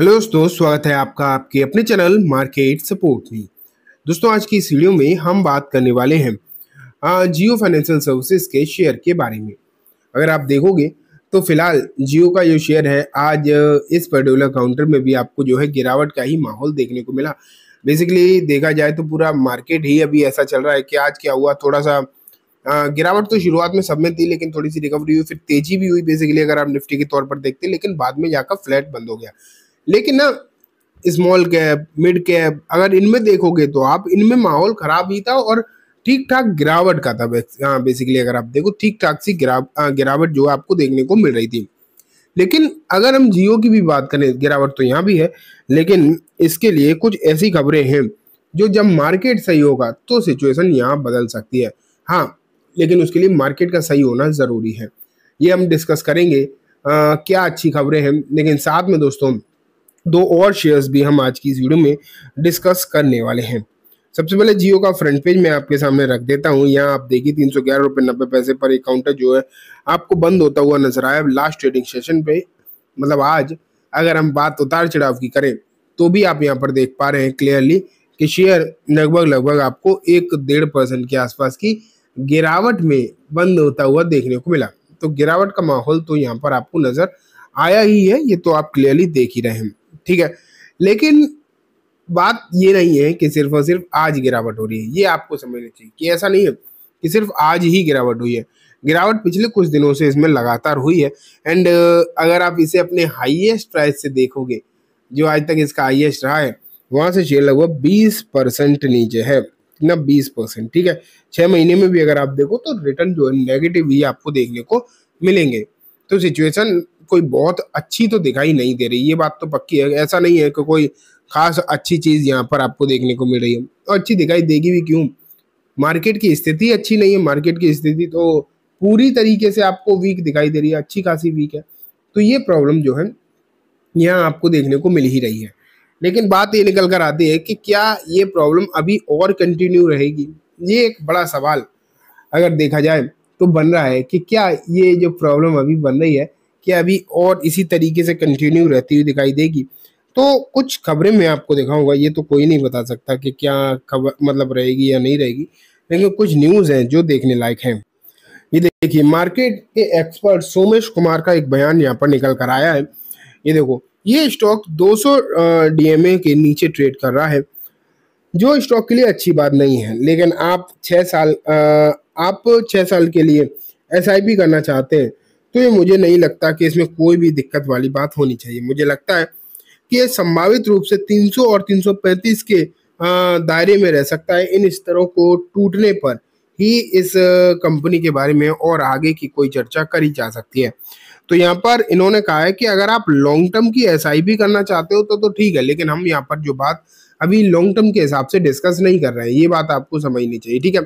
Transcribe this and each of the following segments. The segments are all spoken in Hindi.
हेलो दोस्तों स्वागत है आपका आपके अपने चैनल मार्केट सपोर्ट में दोस्तों आज की इस वीडियो में हम बात करने वाले हैं जियो फाइनेंशियल सर्विसेज के शेयर के बारे में अगर आप देखोगे तो फिलहाल जियो का जो शेयर है आज इस पर्टिकुलर काउंटर में भी आपको जो है गिरावट का ही माहौल देखने को मिला बेसिकली देखा जाए तो पूरा मार्केट ही अभी ऐसा चल रहा है कि आज क्या हुआ थोड़ा सा गिरावट तो शुरुआत में सब में थी लेकिन थोड़ी सी रिकवरी हुई फिर तेजी भी हुई बेसिकली अगर आप निफ्टी के तौर पर देखते लेकिन बाद में जाकर फ्लैट बंद हो गया लेकिन ना स्मॉल कैप मिड कैप अगर इनमें देखोगे तो आप इनमें माहौल खराब ही था और ठीक ठाक गिरावट का था हाँ बेसिकली अगर आप देखो ठीक ठाक सी गिरा हाँ, गिरावट जो आपको देखने को मिल रही थी लेकिन अगर हम जियो की भी बात करें गिरावट तो यहाँ भी है लेकिन इसके लिए कुछ ऐसी खबरें हैं जो जब मार्केट सही होगा तो सिचुएशन यहाँ बदल सकती है हाँ लेकिन उसके लिए मार्केट का सही होना ज़रूरी है ये हम डिस्कस करेंगे आ, क्या अच्छी खबरें हैं लेकिन साथ में दोस्तों दो और शेयर्स भी हम आज की इस वीडियो में डिस्कस करने वाले हैं सबसे पहले जियो का फ्रंट पेज मैं आपके सामने रख देता हूँ यहाँ आप देखिए तीन सौ ग्यारह रुपये नब्बे पैसे पर एक काउंटर जो है आपको बंद होता हुआ नजर आया लास्ट ट्रेडिंग सेशन पे मतलब आज अगर हम बात उतार चढ़ाव की करें तो भी आप यहाँ पर देख पा रहे हैं क्लियरली कि शेयर लगभग लगभग आपको एक डेढ़ परसेंट के आसपास की गिरावट में बंद होता हुआ देखने को मिला तो गिरावट का माहौल तो यहाँ पर आपको नज़र आया ही है ये तो आप क्लियरली देख ही रहे हैं ठीक है लेकिन बात ये नहीं है कि सिर्फ और सिर्फ आज गिरावट हो रही है ये आपको समझना चाहिए कि ऐसा नहीं है कि सिर्फ आज ही गिरावट हुई है गिरावट पिछले कुछ दिनों से इसमें लगातार हुई है एंड अगर आप इसे अपने हाईएस्ट प्राइस से देखोगे जो आज तक इसका हाईएस्ट रहा है वहाँ से शेयर लगभग बीस परसेंट नीचे है न बीस परसेंट ठीक है छः महीने में भी अगर आप देखो तो रिटर्न जो है नेगेटिव ही आपको देखने को मिलेंगे तो सिचुएशन कोई बहुत अच्छी तो दिखाई नहीं दे रही ये बात तो पक्की है ऐसा नहीं है कि कोई खास अच्छी चीज़ यहाँ पर आपको देखने को मिल रही है और तो अच्छी दिखाई देगी भी क्यों मार्केट की स्थिति अच्छी नहीं है मार्केट की स्थिति तो पूरी तरीके से आपको वीक दिखाई दे रही है अच्छी खासी वीक है तो ये प्रॉब्लम जो है यहाँ आपको देखने को मिल ही रही है लेकिन बात ये निकल कर आती है कि क्या ये प्रॉब्लम अभी और कंटिन्यू रहेगी ये एक बड़ा सवाल अगर देखा जाए तो बन रहा है कि क्या ये जो प्रॉब्लम अभी बन रही है कि अभी और इसी तरीके से कंटिन्यू रहती हुई दिखाई देगी तो कुछ खबरें मैं आपको दिखाऊंगा ये तो कोई नहीं बता सकता कि क्या खबर मतलब रहेगी या नहीं रहेगी लेकिन कुछ न्यूज़ हैं जो देखने लायक हैं ये देखिए मार्केट के एक्सपर्ट सोमेश कुमार का एक बयान यहाँ पर निकल कर आया है ये देखो ये स्टॉक 200 सौ डीएमए के नीचे ट्रेड कर रहा है जो स्टॉक के लिए अच्छी बात नहीं है लेकिन आप छः साल आप छः साल के लिए एस करना चाहते हैं तो ये मुझे नहीं लगता कि इसमें कोई भी दिक्कत वाली बात होनी चाहिए मुझे लगता है कि ये संभावित रूप से 300 और 335 के दायरे में रह सकता है इन स्तरों को टूटने पर ही इस कंपनी के बारे में और आगे की कोई चर्चा करी जा सकती है तो यहाँ पर इन्होंने कहा है कि अगर आप लॉन्ग टर्म की एस करना चाहते हो तो तो ठीक है लेकिन हम यहाँ पर जो बात अभी लॉन्ग टर्म के हिसाब से डिस्कस नहीं कर रहे हैं ये बात आपको समझनी चाहिए ठीक है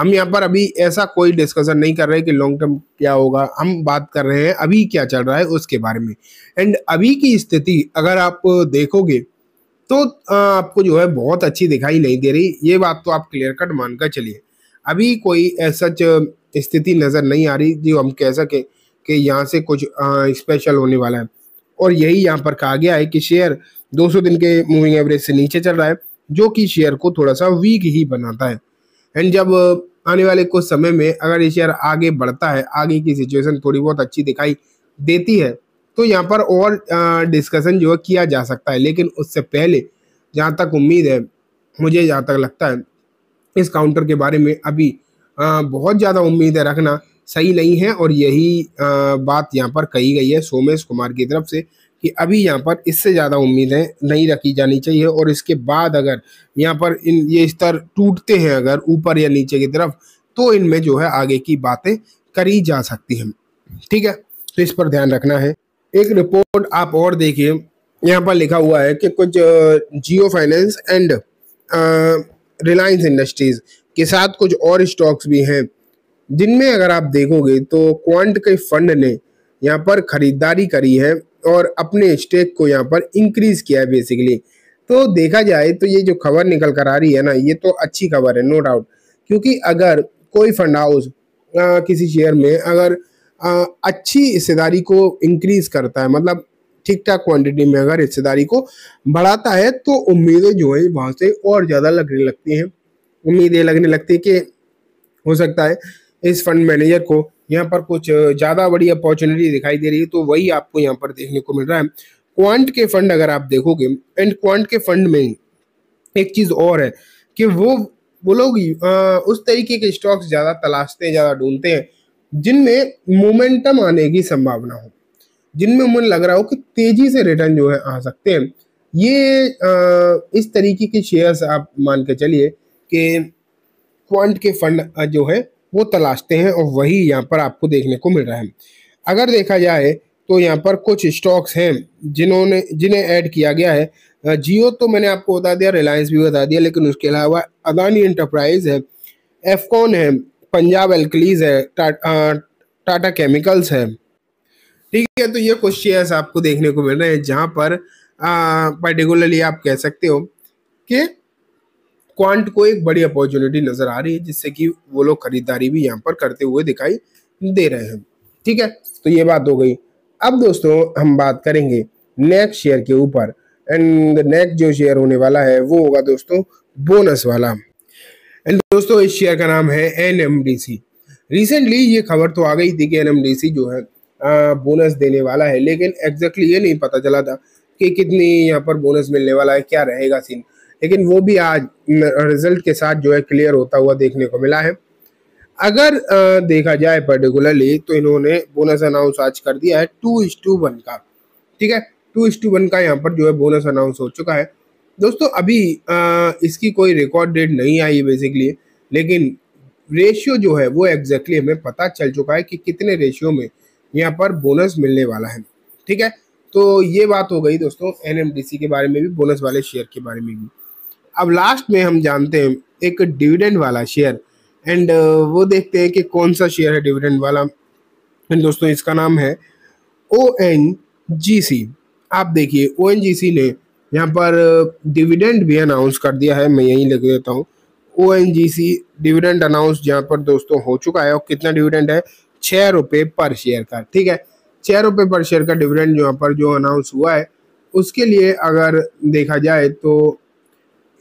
हम यहाँ पर अभी ऐसा कोई डिस्कशन नहीं कर रहे कि लॉन्ग टर्म क्या होगा हम बात कर रहे हैं अभी क्या चल रहा है उसके बारे में एंड अभी की स्थिति अगर आप देखोगे तो आपको जो है बहुत अच्छी दिखाई नहीं दे रही ये बात तो आप क्लियर कट मानकर चलिए अभी कोई सच स्थिति नज़र नहीं आ रही जो हम कह सकें कि यहाँ से कुछ स्पेशल होने वाला है और यही यहाँ पर कहा गया है कि शेयर 200 दिन के मूविंग एवरेज से नीचे चल रहा है जो कि शेयर को थोड़ा सा वीक ही बनाता है एंड जब आने वाले कुछ समय में अगर ये शेयर आगे बढ़ता है आगे की सिचुएशन थोड़ी बहुत अच्छी दिखाई देती है तो यहाँ पर और डिस्कशन जो है किया जा सकता है लेकिन उससे पहले जहाँ तक उम्मीद है मुझे जहाँ तक लगता है इस काउंटर के बारे में अभी आ, बहुत ज़्यादा है रखना सही नहीं है और यही आ, बात यहाँ पर कही गई है सोमेश कुमार की तरफ से कि अभी यहाँ पर इससे ज़्यादा उम्मीदें नहीं रखी जानी चाहिए और इसके बाद अगर यहाँ पर इन ये स्तर टूटते हैं अगर ऊपर या नीचे की तरफ तो इनमें जो है आगे की बातें करी जा सकती हैं ठीक है तो इस पर ध्यान रखना है एक रिपोर्ट आप और देखिए यहाँ पर लिखा हुआ है कि कुछ Jio Finance and Reliance Industries के साथ कुछ और स्टॉक्स भी हैं जिनमें अगर आप देखोगे तो क्वांट के फंड ने यहाँ पर खरीदारी करी है और अपने स्टेक को यहाँ पर इंक्रीज किया है बेसिकली तो देखा जाए तो ये जो खबर निकल कर आ रही है ना ये तो अच्छी खबर है नो डाउट क्योंकि अगर कोई फंड हाउस किसी शेयर में अगर आ, अच्छी हिस्सेदारी को इंक्रीज करता है मतलब ठीक ठाक क्वांटिटी में अगर हिस्सेदारी को बढ़ाता है तो उम्मीदें जो है वहाँ से और ज़्यादा लगने लगती हैं उम्मीदें लगने लगती है कि हो सकता है इस फंड मैनेजर को यहाँ पर कुछ ज़्यादा बड़ी अपॉर्चुनिटी दिखाई दे रही है तो वही आपको यहाँ पर देखने को मिल रहा है क्वांट के फंड अगर आप देखोगे एंड क्वांट के फंड में एक चीज़ और है कि वो बोलोगी उस तरीके के स्टॉक्स ज़्यादा तलाशते हैं ज़्यादा ढूंढते हैं जिनमें मोमेंटम आने की संभावना हो जिनमें उन्हें लग रहा हो कि तेज़ी से रिटर्न जो है आ सकते हैं ये आ, इस तरीके के शेयर्स आप मान के चलिए कि क्वांट के फंड जो है वो तलाशते हैं और वही यहाँ पर आपको देखने को मिल रहा है अगर देखा जाए तो यहाँ पर कुछ स्टॉक्स हैं जिन्होंने जिन्हें ऐड किया गया है जियो तो मैंने आपको बता दिया रिलायंस भी बता दिया लेकिन उसके अलावा अदानी इंटरप्राइज है एफकॉन है पंजाब एल्कलीज है टाटा केमिकल्स है ठीक है तो ये कुछ शेयर्स आपको देखने को मिल रहे हैं जहाँ पर पर्टिकुलरली आप कह सकते हो कि क्वांट को एक बड़ी अपॉर्चुनिटी नजर आ रही है जिससे कि वो लोग खरीदारी भी यहाँ पर करते हुए दिखाई दे रहे हैं ठीक है तो ये बात हो गई अब दोस्तों हम बात करेंगे नेक्स्ट शेयर के ऊपर एंड नेक्स्ट जो शेयर होने वाला है वो होगा दोस्तों बोनस वाला एंड दोस्तों इस शेयर का नाम है एन रिसेंटली ये खबर तो आ गई थी कि एन जो है आ, बोनस देने वाला है लेकिन एग्जैक्टली ये नहीं पता चला था कि कितनी यहाँ पर बोनस मिलने वाला है क्या रहेगा सीन लेकिन वो भी आज रिजल्ट के साथ जो है क्लियर होता हुआ देखने को मिला है अगर देखा जाए पर्टिकुलरली तो इन्होंने बोनस अनाउंस आज कर दिया है टू इज टू वन का ठीक है टू इज टू वन का यहाँ पर जो है बोनस अनाउंस हो चुका है दोस्तों अभी आ, इसकी कोई रिकॉर्ड डेट नहीं आई है बेसिकली लेकिन रेशियो जो है वो एग्जैक्टली हमें पता चल चुका है कि कितने रेशियो में यहाँ पर बोनस मिलने वाला है ठीक है तो ये बात हो गई दोस्तों एन के बारे में भी बोनस वाले शेयर के बारे में भी अब लास्ट में हम जानते हैं एक डिविडेंड वाला शेयर एंड uh, वो देखते हैं कि कौन सा शेयर है डिविडेंड वाला एंड दोस्तों इसका नाम है ओ एन जी सी आप देखिए ओ एन जी सी ने यहाँ पर डिविडेंड uh, भी अनाउंस कर दिया है मैं यहीं लग देता हूँ O N G C dividend announce यहाँ पर दोस्तों हो चुका है और कितना डिविडेंड है छः रुपये पर शेयर का ठीक है छः रुपये पर शेयर का डिविडेंड यहाँ पर जो अनाउंस हुआ है उसके लिए अगर देखा जाए तो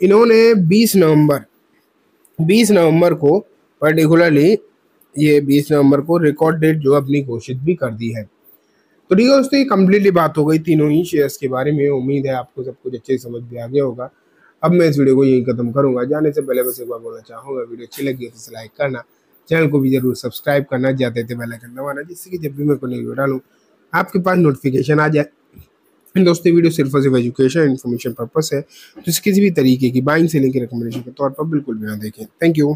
इन्होंने 20 नवंबर 20 नवंबर को पर्टिकुलरली ये 20 नवंबर को रिकॉर्ड डेट जो अपनी घोषित भी कर दी है तो ठीक है दोस्तों ये कम्प्लीटली बात हो गई तीनों ही शेयर्स के बारे में उम्मीद है आपको सब कुछ अच्छे से समझ भी आ गया होगा अब मैं इस वीडियो को यहीं खत्म करूंगा जाने से पहले बस एक बार बोलना चाहूँगा वीडियो अच्छी लगी तो लाइक करना चैनल को भी जरूर सब्सक्राइब करना जाते थे बेलाइकन दबाना जिससे कि जब भी मैं कोई वीडियो डालू आपके पास नोटिफिकेशन आ जाए दोस्तों वीडियो सिर्फ और सिर्फ एजुकेशन इन्फॉर्मेशन पर्पस है तो इस किसी भी तरीके की बाइंग सेलिंग के रिकमेंडेशन के तौर पर बिल्कुल भी ना देखें थैंक यू